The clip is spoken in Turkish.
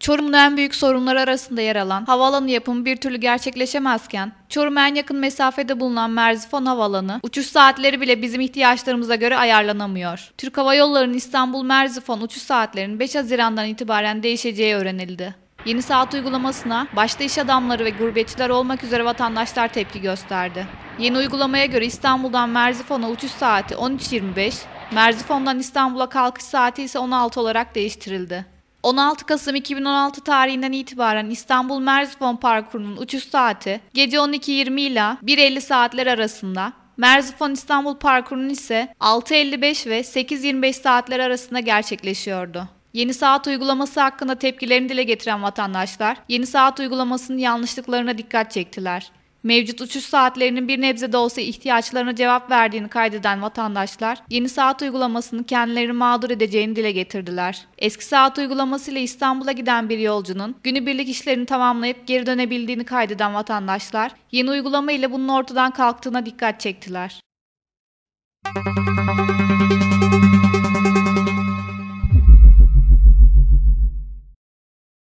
Çorum'un en büyük sorunları arasında yer alan havaalanı yapımı bir türlü gerçekleşemezken Çorum'a en yakın mesafede bulunan Merzifon Havaalanı uçuş saatleri bile bizim ihtiyaçlarımıza göre ayarlanamıyor. Türk Hava Yolları'nın İstanbul Merzifon uçuş saatlerinin 5 Haziran'dan itibaren değişeceği öğrenildi. Yeni saat uygulamasına başta iş adamları ve gurbetçiler olmak üzere vatandaşlar tepki gösterdi. Yeni uygulamaya göre İstanbul'dan Merzifon'a uçuş saati 13.25, Merzifon'dan İstanbul'a kalkış saati ise 16 olarak değiştirildi. 16 Kasım 2016 tarihinden itibaren İstanbul Merzifon Parkuru'nun uçuş saati gece 12.20 ile 1.50 saatler arasında Merzifon İstanbul Parkuru'nun ise 6.55 ve 8.25 saatler arasında gerçekleşiyordu. Yeni saat uygulaması hakkında tepkilerini dile getiren vatandaşlar, yeni saat uygulamasının yanlışlıklarına dikkat çektiler. Mevcut uçuş saatlerinin bir nebze de olsa ihtiyaçlarına cevap verdiğini kaydeden vatandaşlar yeni saat uygulamasını kendileri mağdur edeceğini dile getirdiler. Eski saat uygulamasıyla İstanbul'a giden bir yolcunun günübirlik işlerini tamamlayıp geri dönebildiğini kaydeden vatandaşlar yeni uygulama ile bunun ortadan kalktığına dikkat çektiler. Müzik